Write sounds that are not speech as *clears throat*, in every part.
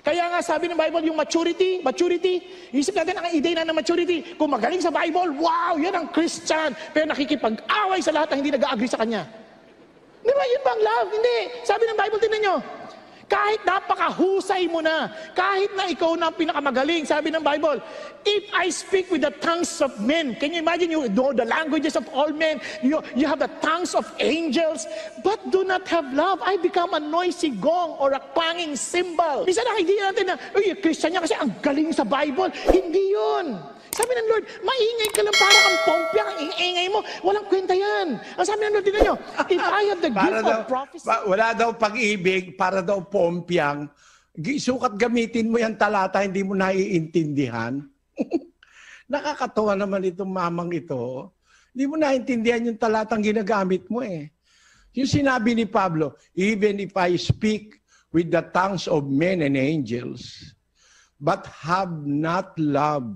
Kaya nga sabi ng Bible, yung maturity, maturity, isip natin ang ideya na ng maturity. Kung magaling sa Bible, wow, yan ang Christian. Pero nakikipag-away sa lahat na hindi nag-agree sa kanya. Di ba, yun ba love? Hindi. Sabi ng Bible, tinan nyo, kahit napakahusay mo na, kahit na ikaw na ang pinakamagaling, sabi ng Bible, if I speak with the tongues of men, can you imagine you know the languages of all men, you, you have the tongues of angels, but do not have love, I become a noisy gong or a clanging cymbal. Minsan nakikita natin na, uy, Christian niya kasi ang galing sa Bible. Hindi yun. Sabi ng Lord, maingay ka lang para kang pompya, ang ingay mo. Walang kwenta yan. Ang sabi ng Lord, din nyo, if I have the gift daw, of prophecy. wala daw pag-ibig para daw po kompyang, sukat gamitin mo yung talata, hindi mo naiintindihan. *laughs* Nakakatawa naman itong mamang ito. Hindi mo naiintindihan yung talatang ginagamit mo eh. Yung sinabi ni Pablo, even if I speak with the tongues of men and angels, but have not love,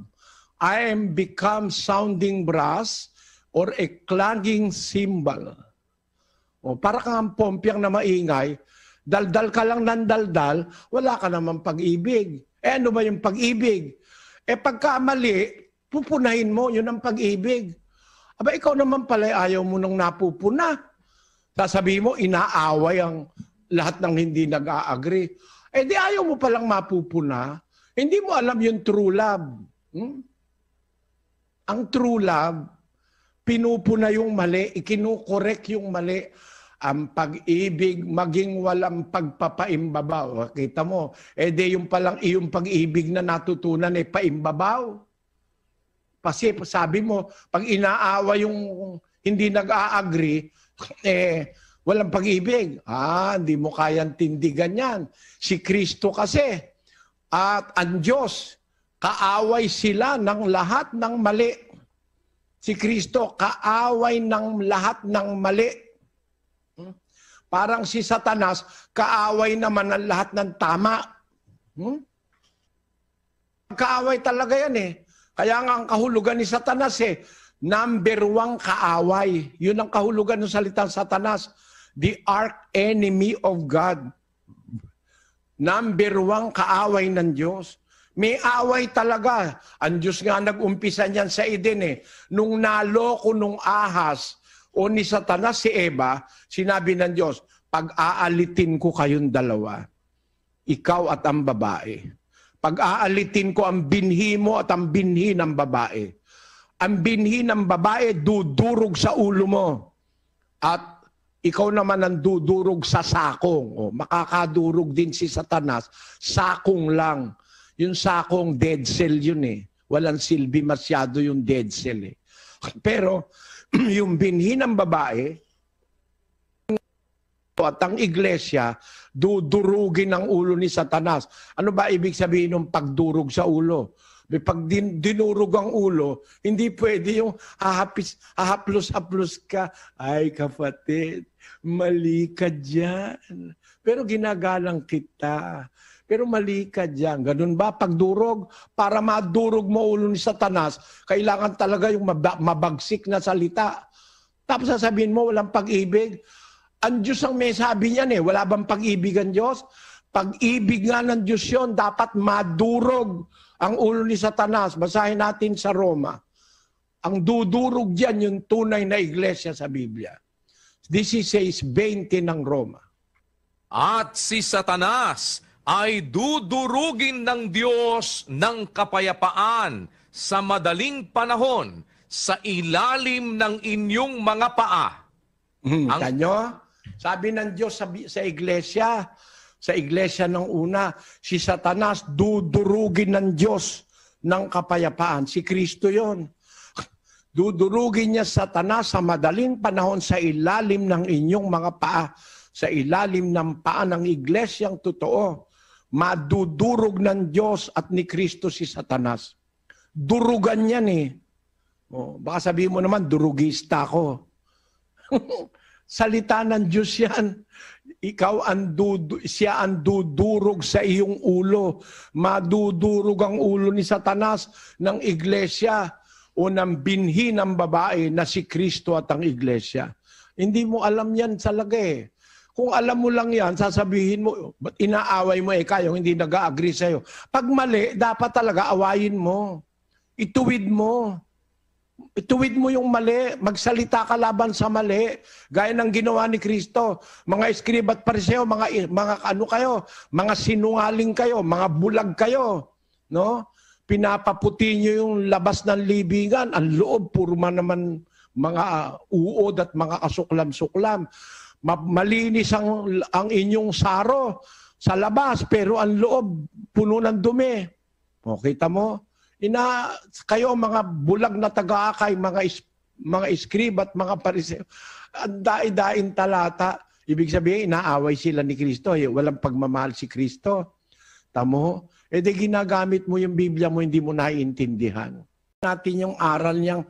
I am become sounding brass or a clanging cymbal. O, para kang pompyang na maingay, Daldal ka lang ng daldal, wala ka naman pag-ibig. Eh ano ba yung pag-ibig? Eh pagka mali, pupunahin mo, yun ang pag-ibig. Aba ikaw naman pala ayaw mo nang napupuna. Sasabihin mo, inaaway ang lahat ng hindi nag-a-agree. Eh di ayaw mo palang mapupuna, hindi mo alam yung true love. Hmm? Ang true love, pinupuna yung mali, ikinukorek yung mali ang pag-ibig maging walang pagpapaimbabaw. Kita mo, eh di yung palang iyong pag-ibig na natutunan ay eh, paimbabaw. Kasi sabi mo, pag inaawa yung hindi nag-a-agree, *laughs* eh walang pag-ibig. Ah, hindi mo kayang tindigan yan. Si Kristo kasi at ang Diyos, kaaway sila ng lahat ng mali. Si Kristo, kaaway ng lahat ng mali Parang si Satanas, kaaway naman ang lahat ng tama. Hmm? Kaaway talaga yan eh. Kaya nga ang kahulugan ni Satanas eh, number one kaaway. Yun ang kahulugan ng salitang Satanas. The arch enemy of God. Number one kaaway ng Diyos. May away talaga. Ang Diyos nga nag-umpisa niyan sa Eden eh. Nung naloko nung ahas, o ni Satanas si Eva, sinabi ng Diyos, pag-aalitin ko kayong dalawa, ikaw at ang babae. Pag-aalitin ko ang binhi mo at ang binhi ng babae. Ang binhi ng babae dudurog sa ulo mo. At ikaw naman ang dudurog sa sakong. O, makakadurog din si Satanas. Sakong lang. Yung sakong dead cell yun eh. Walang silbi masyado yung dead cell eh. *laughs* Pero *clears throat* yung binhi ng babae at ang iglesia, dudurugin ang ulo ni Satanas. Ano ba ibig sabihin ng pagdurog sa ulo? May pag din, dinurog ang ulo, hindi pwede yung hahapis, hahaplos-haplos ka. Ay, kapatid, mali ka dyan. Pero ginagalang kita. Pero mali ka dyan. Ganun ba? Pagdurog, para madurog mo ulo ni Satanas, kailangan talaga yung mabagsik na salita. Tapos sasabihin mo, walang pag-ibig. Ang Diyos ang may sabi niyan eh. Wala bang pag-ibig ang Diyos? Pag-ibig nga ng Diyos yun, dapat madurog ang ulo ni Satanas. Basahin natin sa Roma. Ang dudurog diyan yung tunay na iglesia sa Biblia. This is 20 ng Roma. At si Satanas ay dudurugin ng Diyos ng kapayapaan sa madaling panahon sa ilalim ng inyong mga paa. Hmm, Ang tanyo, sabi ng Diyos sa, sa iglesia, sa iglesia ng una, si Satanas dudurugin ng Diyos ng kapayapaan. Si Kristo yon. *laughs* Dudurugin niya Satanas sa madaling panahon sa ilalim ng inyong mga paa, sa ilalim ng paa ng iglesyang totoo madudurog ng Diyos at ni Kristo si Satanas. Durugan yan eh. O, oh, baka sabihin mo naman, durugista ako. *laughs* Salita ng Diyos yan. Ikaw ang dudu, siya ang dudurog sa iyong ulo. Madudurog ang ulo ni Satanas ng iglesia o ng binhi ng babae na si Kristo at ang iglesia. Hindi mo alam yan talaga eh. Kung alam mo lang yan, sasabihin mo, ba't inaaway mo eh kayong hindi nag-agree sa'yo. Pag mali, dapat talaga awayin mo. Ituwid mo. Ituwid mo yung mali. Magsalita ka laban sa mali. Gaya ng ginawa ni Kristo. Mga iskrib at pariseo, mga, mga ano kayo, mga sinungaling kayo, mga bulag kayo. No? Pinapaputi nyo yung labas ng libingan. Ang loob, purma naman mga uh, uod at mga kasuklam-suklam malinis ang, ang inyong saro sa labas, pero ang loob puno ng dumi. O, kita mo? Ina, kayo mga bulag na taga-akay, mga, is, mga iskrib at mga pariseo, ang dai talata. Ibig sabihin, inaaway sila ni Kristo. Eh, walang pagmamahal si Kristo. Tamo? E di ginagamit mo yung Biblia mo, hindi mo naiintindihan. Natin yung aral niyang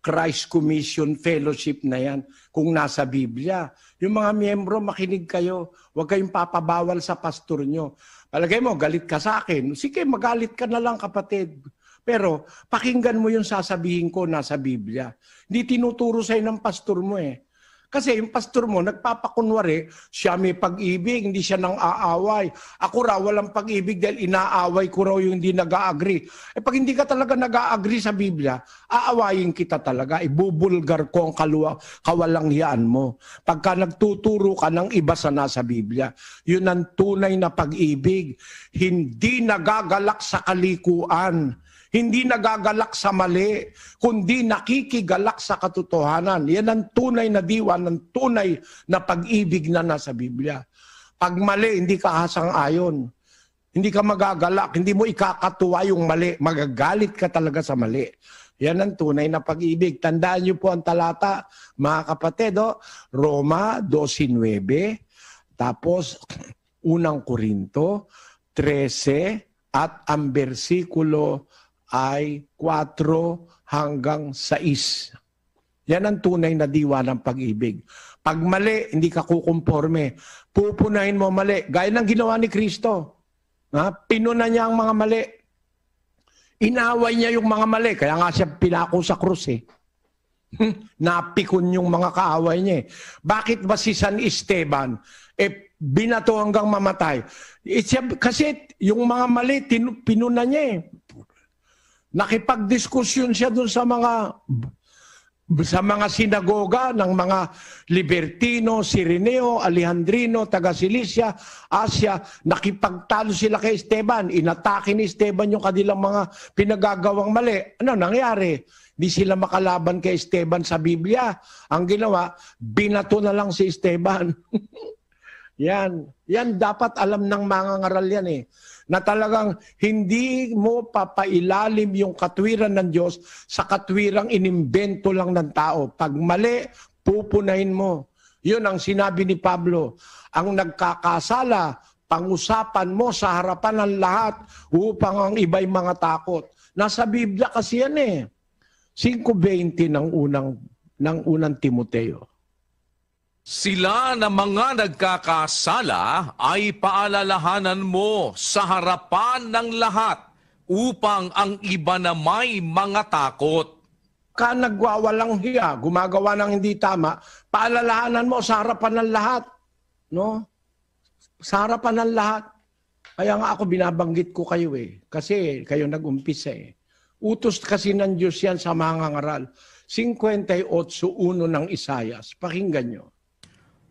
Christ Commission Fellowship na yan kung nasa Biblia. Yung mga miyembro, makinig kayo. Huwag kayong papabawal sa pastor nyo. Palagay mo, galit ka sa akin. Sige, magalit ka na lang kapatid. Pero pakinggan mo yung sasabihin ko nasa Biblia. Hindi tinuturo sa'yo ng pastor mo eh. Kasi yung pastor mo, nagpapakunwari, siya may pag-ibig, hindi siya nang aaway. Ako raw, walang pag-ibig dahil inaaway ko raw yung hindi nag-agree. Eh pag hindi ka talaga nag-agree sa Biblia, aawayin kita talaga. Ibubulgar ko ang kaluwa, kawalangyaan mo. Pagka nagtuturo ka ng iba sa nasa Biblia, yun ang tunay na pag-ibig. Hindi nagagalak sa kalikuan hindi nagagalak sa mali, kundi nakikigalak sa katotohanan. Yan ang tunay na diwa, ng tunay na pag-ibig na nasa Biblia. Pag mali, hindi ka hasang-ayon. Hindi ka magagalak, hindi mo ikakatuwa yung mali. Magagalit ka talaga sa mali. Yan ang tunay na pag-ibig. Tandaan niyo po ang talata, mga kapatid, oh, Roma 12.9, tapos *clears throat* unang Korinto 13, at ang bersikulo ay 4 hanggang 6. Yan ang tunay na diwa ng pag-ibig. Pag mali, hindi ka kukumporme. Pupunahin mo mali. Gaya ng ginawa ni Kristo. Ha? Pinuna niya ang mga mali. Inaway niya yung mga mali. Kaya nga siya pinako sa krus eh. *laughs* Napikon yung mga kaaway niya eh. Bakit ba si San Esteban eh binato hanggang mamatay? Eh, It's, kasi yung mga mali, tinun, pinuna niya eh. Nakipagdiskusyon siya doon sa mga sa mga sinagoga ng mga Libertino, Sirineo, Alejandrino, taga Silicia, Asia, nakipagtalo sila kay Esteban. Inatake ni Esteban yung kanilang mga pinagagawang mali. Ano nangyari? Hindi sila makalaban kay Esteban sa Biblia. Ang ginawa, binato na lang si Esteban. *laughs* yan. Yan dapat alam ng mga ngaral yan eh na talagang hindi mo papailalim yung katwiran ng Diyos sa katwirang inimbento lang ng tao. Pag mali, pupunahin mo. Yun ang sinabi ni Pablo. Ang nagkakasala, pangusapan mo sa harapan ng lahat upang ang iba'y mga takot. Nasa Biblia kasi yan eh. 5.20 ng unang, ng unang Timoteo. Sila na mga nagkakasala ay paalalahanan mo sa harapan ng lahat upang ang iba na may mga takot. Ka nagwawalang hiya, gumagawa ng hindi tama, paalalahanan mo sa harapan ng lahat. No? Sa harapan ng lahat. Kaya nga ako binabanggit ko kayo eh. Kasi kayo nag-umpisa eh. Utos kasi ng Diyos yan sa mga ngaral. 58.1 ng Isayas. Pakinggan nyo.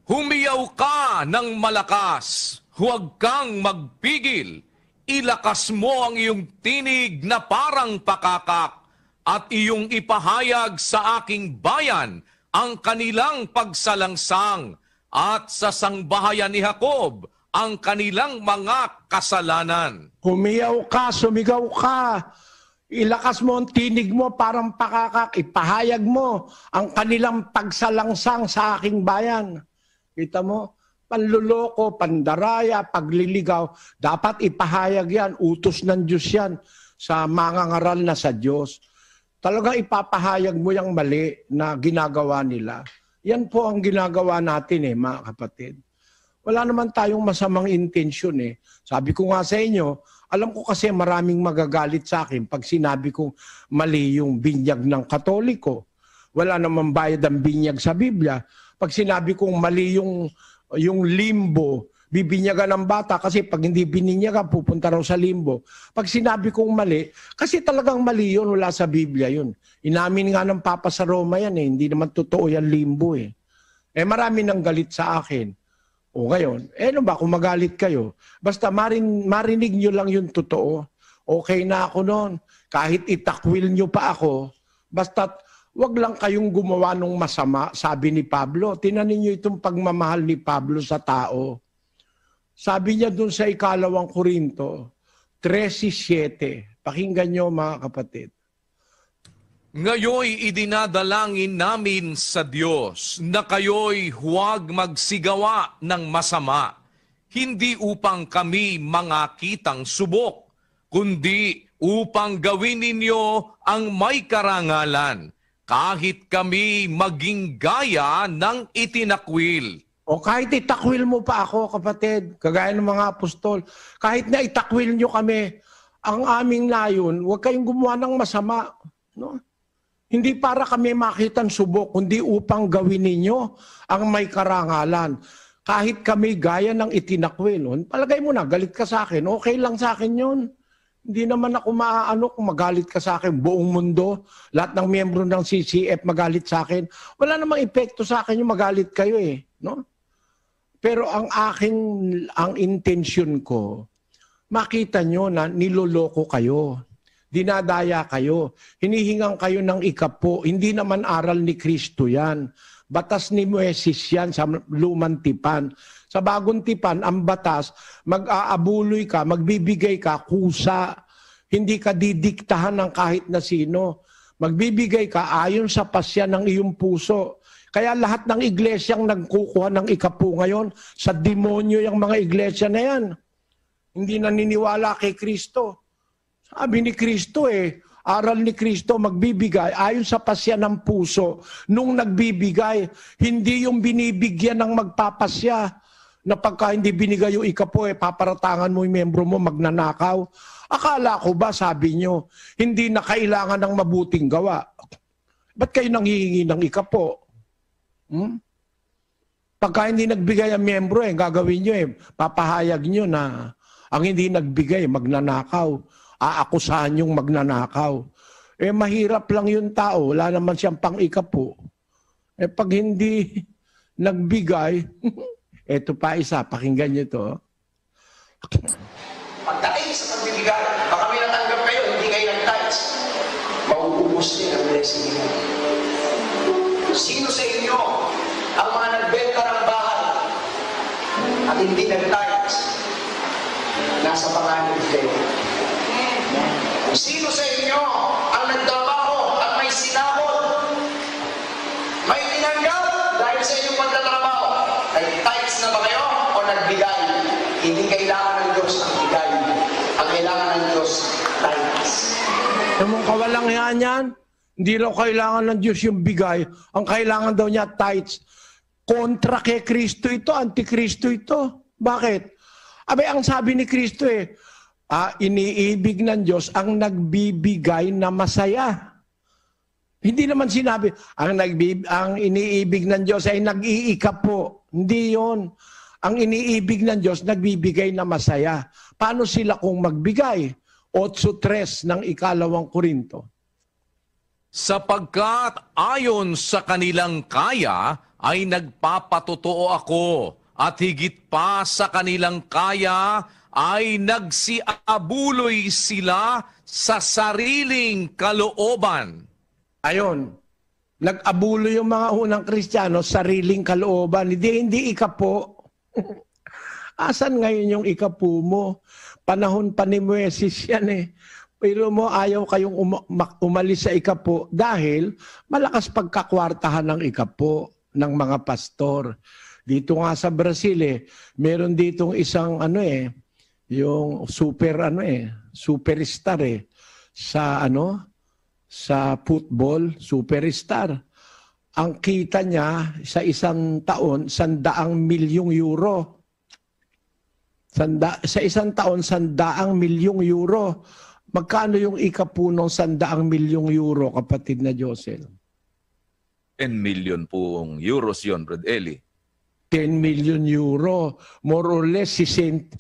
Humiyaw ka ng malakas, huwag kang magpigil. Ilakas mo ang iyong tinig na parang pakakak at iyong ipahayag sa aking bayan ang kanilang pagsalangsang at sa sangbahayan ni Jacob ang kanilang mga kasalanan. Humiyaw ka, sumigaw ka, ilakas mo ang tinig mo parang pakakak, ipahayag mo ang kanilang pagsalangsang sa aking bayan. Kita mo, panluloko, pandaraya, pagliligaw. Dapat ipahayag yan, utos ng Diyos yan sa mga ngaral na sa Diyos. Talagang ipapahayag mo yung mali na ginagawa nila. Yan po ang ginagawa natin eh, mga kapatid. Wala naman tayong masamang intensyon eh. Sabi ko nga sa inyo, alam ko kasi maraming magagalit sa akin pag sinabi kong mali yung binyag ng Katoliko. Wala naman bayad ang binyag sa Biblia pag sinabi kong mali yung, yung limbo, bibinyagan ng bata kasi pag hindi bininyagan, pupunta raw sa limbo. Pag sinabi kong mali, kasi talagang mali yun, wala sa Biblia yun. Inamin nga ng Papa sa Roma yan eh, hindi naman totoo yan limbo eh. Eh marami nang galit sa akin. O ngayon, eh ano ba kung magalit kayo? Basta marin, marinig nyo lang yung totoo. Okay na ako noon. Kahit itakwil nyo pa ako, basta Huwag lang kayong gumawa ng masama, sabi ni Pablo. Tinanin niyo itong pagmamahal ni Pablo sa tao. Sabi niya doon sa ikalawang Korinto, 13.7. Pakinggan niyo mga kapatid. Ngayoy idinadalangin namin sa Diyos na kayo'y huwag magsigawa ng masama, hindi upang kami mga kitang subok, kundi upang gawin ninyo ang may karangalan kahit kami maging gaya ng itinakwil. O kahit itakwil mo pa ako, kapatid, kagaya ng mga apostol, kahit na itakwil nyo kami, ang aming layon, huwag kayong gumawa ng masama. No? Hindi para kami makitan subok, kundi upang gawin ninyo ang may karangalan. Kahit kami gaya ng itinakwil, palagay mo na, galit ka sa akin, okay lang sa akin yun. Hindi naman ako maaano kung magalit ka sa akin buong mundo. Lahat ng miyembro ng CCF magalit sa akin. Wala namang epekto sa akin yung magalit kayo eh. No? Pero ang akin, ang intention ko, makita nyo na niloloko kayo. Dinadaya kayo. Hinihingang kayo ng ikapo. Hindi naman aral ni Kristo yan. Batas ni Moesis yan sa lumang tipan. Sa bagong tipan, ang batas, mag-aabuloy ka, magbibigay ka, kusa. Hindi ka didiktahan ng kahit na sino. Magbibigay ka ayon sa pasya ng iyong puso. Kaya lahat ng iglesyang nagkukuha ng ikapu ngayon, sa demonyo yung mga iglesia na yan. Hindi naniniwala kay Kristo. Sabi ni Kristo eh, aral ni Kristo magbibigay ayon sa pasya ng puso. Nung nagbibigay, hindi yung binibigyan ng magpapasya na pagka hindi binigay yung ikapo, eh, paparatangan mo yung membro mo, magnanakaw. Akala ko ba, sabi nyo, hindi na kailangan ng mabuting gawa. Ba't kayo nanghihingi ng ikapo? Hmm? Pagka hindi nagbigay ang miyembro, eh, gagawin nyo eh, papahayag nyo na ang hindi nagbigay, magnanakaw. Aakusahan yung magnanakaw. Eh mahirap lang yung tao, wala naman siyang pang-ikapo. Eh pag hindi *laughs* nagbigay, *laughs* Ito pa isa, pakinggan niyo to. Pagdating sa pagbibigay, baka may natanggap kayo, hindi kayo ng tithes. Mauubos din ang blessing nyo. Sino sa inyo ang mga nagbenta ng bahay at hindi ng tights? Nasa panganib kayo. Sino sa inyo Hindi kailangan ng Diyos ang bigay. Ang kailangan ng Diyos, tithes. Yung mga kawalang yan yan, hindi raw kailangan ng Diyos yung bigay. Ang kailangan daw niya, tithes. Kontra kay Kristo ito, antikristo ito. Bakit? Abay, ang sabi ni Kristo eh, ah, iniibig ng Diyos ang nagbibigay na masaya. Hindi naman sinabi, ang, nagbib, ang iniibig ng Diyos ay nag-iika po. Hindi yon ang iniibig ng Diyos, nagbibigay na masaya. Paano sila kung magbigay? 8.3 ng ikalawang Korinto. Sapagkat ayon sa kanilang kaya ay nagpapatotoo ako at higit pa sa kanilang kaya ay nagsiabuloy sila sa sariling kalooban. Ayon, nag-abuloy yung mga unang Kristiyano, sariling kalooban. Hindi, hindi ikapo *laughs* Asan ngayon yung ikapu mo? Panahon pa ni Muesis yan eh. Pero mo ayaw kayong um- umalis sa ikapo dahil malakas pagkakwartahan ng ikapo ng mga pastor. Dito nga sa Brazil eh, meron ditong isang ano eh, yung super ano eh, superstar eh sa ano sa football superstar ang kita niya sa isang taon, sandaang milyong euro. Sanda, sa isang taon, sandaang milyong euro. Magkano yung ikapunong sandaang milyong euro, kapatid na Josel? 10 million pong euros yon, Brad Eli. 10 million euro. More or less, 60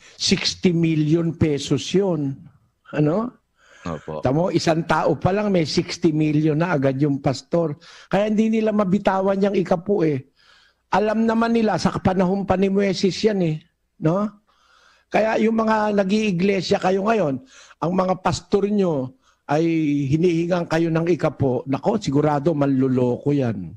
million pesos yon. Ano? Opo. Tamo, isang tao pa lang may 60 million na agad yung pastor. Kaya hindi nila mabitawan yung ikapu eh. Alam naman nila, sa panahon pa ni Muesis yan eh. No? Kaya yung mga nag-iiglesia kayo ngayon, ang mga pastor nyo ay hinihingan kayo ng ikapo, nako, sigurado manluloko yan.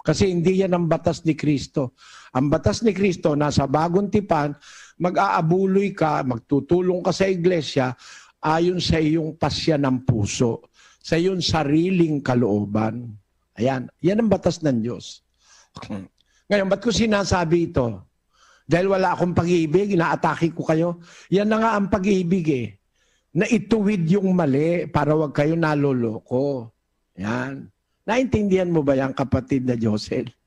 Kasi hindi yan ang batas ni Kristo. Ang batas ni Kristo, nasa bagong tipan, mag-aabuloy ka, magtutulong ka sa iglesia, ayon sa iyong pasya ng puso, sa iyong sariling kalooban. Ayan, yan ang batas ng Diyos. *clears throat* Ngayon, ba't ko sinasabi ito? Dahil wala akong pag-ibig, inaatake ko kayo. Yan na nga ang pag-ibig eh. Na ituwid yung mali para wag kayo naloloko. Yan. Naintindihan mo ba yan, kapatid na Josel? *laughs*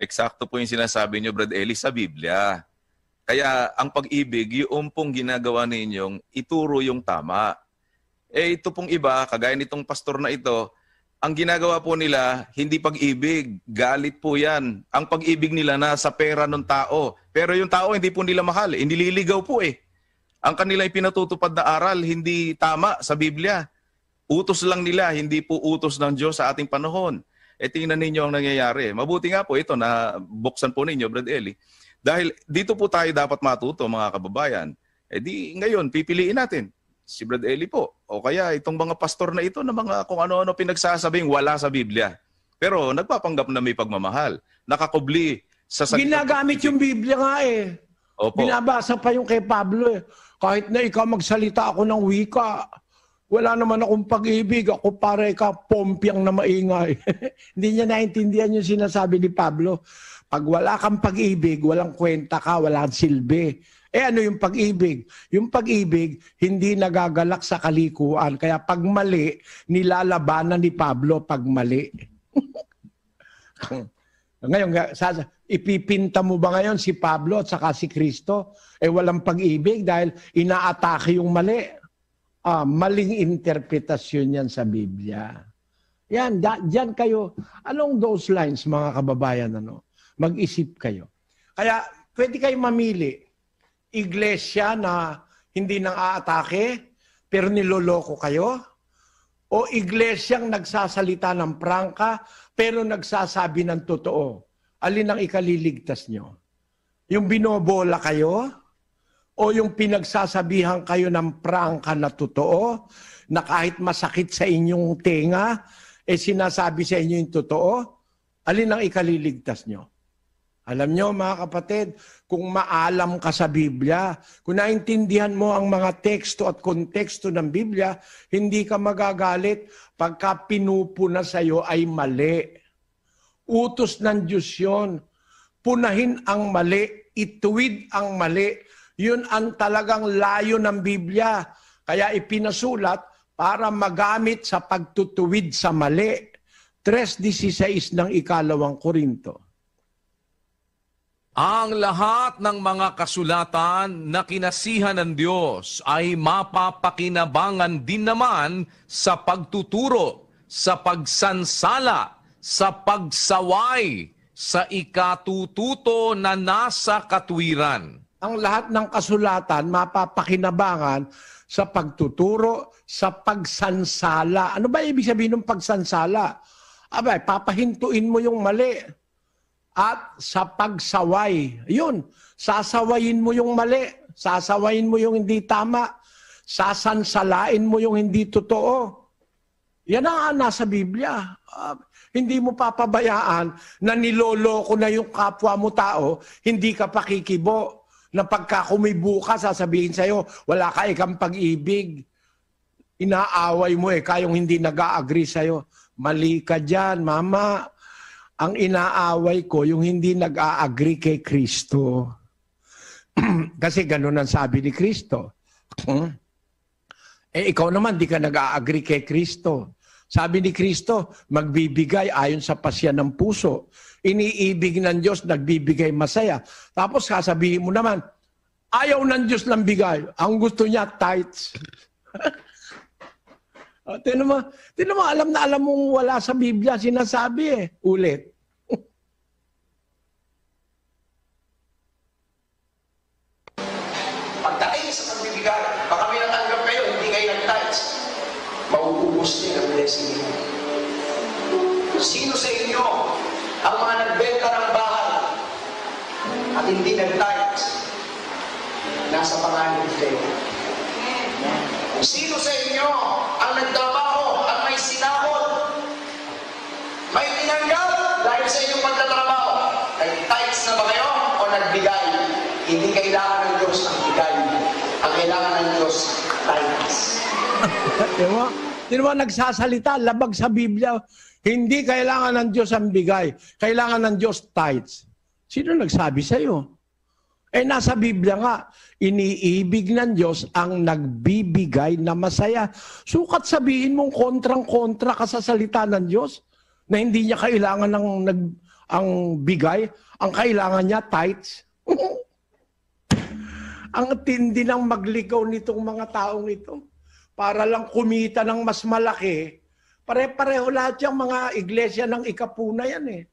Eksakto po yung sinasabi niyo, Brad Eli, sa Biblia. Kaya ang pag-ibig, yung pong ginagawa ninyong ituro yung tama. Eh ito pong iba, kagaya nitong pastor na ito, ang ginagawa po nila, hindi pag-ibig, galit po yan. Ang pag-ibig nila na sa pera ng tao. Pero yung tao hindi po nila mahal, eh, nililigaw po eh. Ang kanila ipinatutupad na aral, hindi tama sa Biblia. Utos lang nila, hindi po utos ng Diyos sa ating panahon. E tingnan ninyo ang nangyayari. Mabuti nga po ito na buksan po ninyo, Brad Eli dahil dito po tayo dapat matuto mga kababayan. E di ngayon, pipiliin natin si Brad Eli po. O kaya itong mga pastor na ito na mga kung ano-ano pinagsasabing wala sa Biblia. Pero nagpapanggap na may pagmamahal. Nakakubli sa salita. Ginagamit yung Biblia nga eh. Opo. Binabasa pa yung kay Pablo eh. Kahit na ikaw magsalita ako ng wika, wala naman akong pag-ibig. Ako pare ka, pompyang na maingay. *laughs* Hindi niya naintindihan yung sinasabi ni Pablo. Pag wala kang pag-ibig, walang kwenta ka, walang silbi. Eh ano yung pag-ibig? Yung pag-ibig, hindi nagagalak sa kalikuan. Kaya pag mali, nilalabanan ni Pablo pag mali. *laughs* ngayon, sa, ipipinta mo ba ngayon si Pablo at saka si Kristo? Eh walang pag-ibig dahil inaatake yung mali. Ah, maling interpretasyon yan sa Biblia. Yan, da, dyan kayo. Along those lines, mga kababayan, ano? Mag-isip kayo. Kaya pwede kayong mamili. Iglesia na hindi nang aatake, pero niloloko kayo. O iglesyang nagsasalita ng prangka, pero nagsasabi ng totoo. Alin ang ikaliligtas nyo? Yung binobola kayo? o yung pinagsasabihan kayo ng prangka na totoo, na kahit masakit sa inyong tenga, eh sinasabi sa inyo yung totoo, alin ang ikaliligtas nyo? Alam nyo mga kapatid, kung maalam ka sa Biblia, kung naintindihan mo ang mga teksto at konteksto ng Biblia, hindi ka magagalit pagka pinupuna sa iyo ay mali. Utos ng Diyos yun. Punahin ang mali, ituwid ang mali. Yun ang talagang layo ng Biblia. Kaya ipinasulat para magamit sa pagtutuwid sa mali. 3.16 ng ikalawang Korinto. Ang lahat ng mga kasulatan na kinasihan ng Diyos ay mapapakinabangan din naman sa pagtuturo, sa pagsansala, sa pagsaway, sa ikatututo na nasa katwiran. Ang lahat ng kasulatan mapapakinabangan sa pagtuturo, sa pagsansala. Ano ba ibig sabihin ng pagsansala? Abay, papahintuin mo yung mali at sa pagsaway. Yun, sasawayin mo yung mali, sasawayin mo yung hindi tama, sasansalain mo yung hindi totoo. Yan ang nasa Biblia. Uh, hindi mo papabayaan na niloloko na yung kapwa mo tao, hindi ka pakikibo. Na pagka kumibo ka, sasabihin sa'yo, wala ka ikang pag-ibig. Inaaway mo eh, kayong hindi nag-agree sa'yo. Mali ka dyan, mama ang inaaway ko yung hindi nag-aagree kay Kristo. *clears throat* Kasi ganun ang sabi ni Kristo. Hmm? Eh ikaw naman, di ka nag-aagree kay Kristo. Sabi ni Kristo, magbibigay ayon sa pasya ng puso. Iniibig ng Diyos, nagbibigay masaya. Tapos sasabihin mo naman, ayaw ng Diyos lang bigay. Ang gusto niya, tithes. *laughs* Ah, tinan mo, tinan mo, alam na alam mong wala sa Biblia, sinasabi eh, ulit. Di ba? Di nagsasalita, labag sa Biblia, hindi kailangan ng Diyos ang bigay. Kailangan ng Diyos tithes. Sino nagsabi sa iyo? Eh nasa Biblia nga, iniibig ng Diyos ang nagbibigay na masaya. Sukat sabihin mong kontrang-kontra ka sa salita ng Diyos na hindi niya kailangan ng nag, ang bigay, ang kailangan niya tithes. *laughs* ang tindi ng magligaw nitong mga taong ito para lang kumita ng mas malaki, pare-pareho lahat yung mga iglesia ng ikapu na yan eh.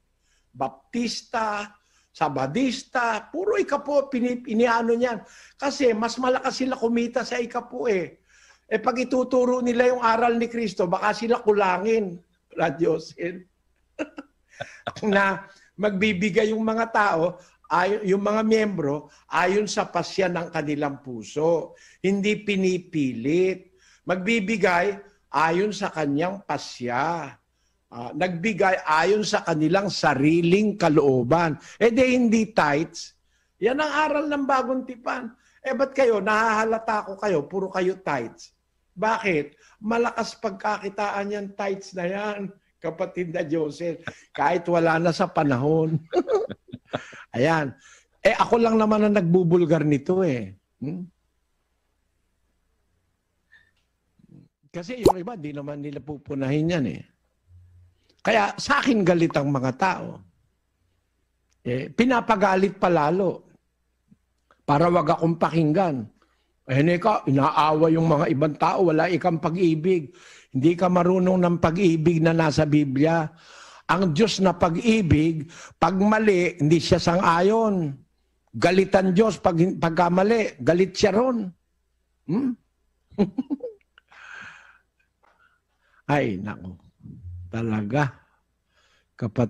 Baptista, Sabadista, puro ikapo, piniano niyan. Kasi mas malakas sila kumita sa ikapu eh. Eh pag ituturo nila yung aral ni Kristo, baka sila kulangin, radyosin. *laughs* na magbibigay yung mga tao, ay, yung mga miyembro, ayon sa pasya ng kanilang puso. Hindi pinipilit. Magbibigay ayon sa kanyang pasya. Uh, nagbigay ayon sa kanilang sariling kalooban. E de hindi tights. Yan ang aral ng bagong tipan. Eh ba't kayo, nahahalata ko kayo, puro kayo tights. Bakit? Malakas pagkakitaan yan, tights na yan, *laughs* kapatid na Joseph. Kahit wala na sa panahon. *laughs* Ayan. Eh ako lang naman ang nagbubulgar nito eh. Hmm? Kasi yung iba, di naman nila pupunahin yan eh. Kaya sa akin galit ang mga tao. Eh, pinapagalit pa lalo. Para wag akong pakinggan. Eh, ka, inaawa yung mga ibang tao, wala ikang pag-ibig. Hindi ka marunong ng pag-ibig na nasa Biblia. Ang Diyos na pag-ibig, pag mali, hindi siya sang-ayon. Galitan Diyos pag, pagkamali, galit siya ron. Hmm? *laughs* Ay, nako. Talaga. Kapat